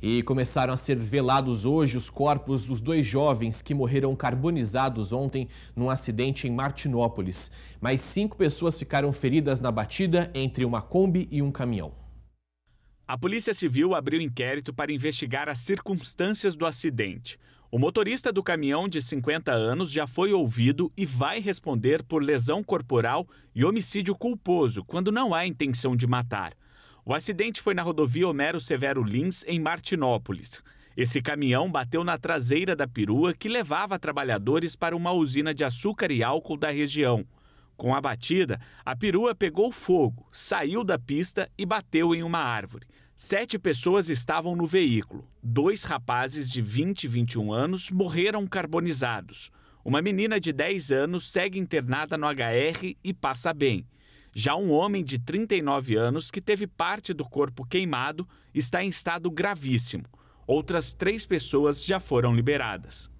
E começaram a ser velados hoje os corpos dos dois jovens que morreram carbonizados ontem num acidente em Martinópolis. Mais cinco pessoas ficaram feridas na batida entre uma Kombi e um caminhão. A Polícia Civil abriu inquérito para investigar as circunstâncias do acidente. O motorista do caminhão de 50 anos já foi ouvido e vai responder por lesão corporal e homicídio culposo quando não há intenção de matar. O acidente foi na rodovia Homero Severo Lins, em Martinópolis. Esse caminhão bateu na traseira da perua que levava trabalhadores para uma usina de açúcar e álcool da região. Com a batida, a perua pegou fogo, saiu da pista e bateu em uma árvore. Sete pessoas estavam no veículo. Dois rapazes de 20 e 21 anos morreram carbonizados. Uma menina de 10 anos segue internada no HR e passa bem. Já um homem de 39 anos, que teve parte do corpo queimado, está em estado gravíssimo. Outras três pessoas já foram liberadas.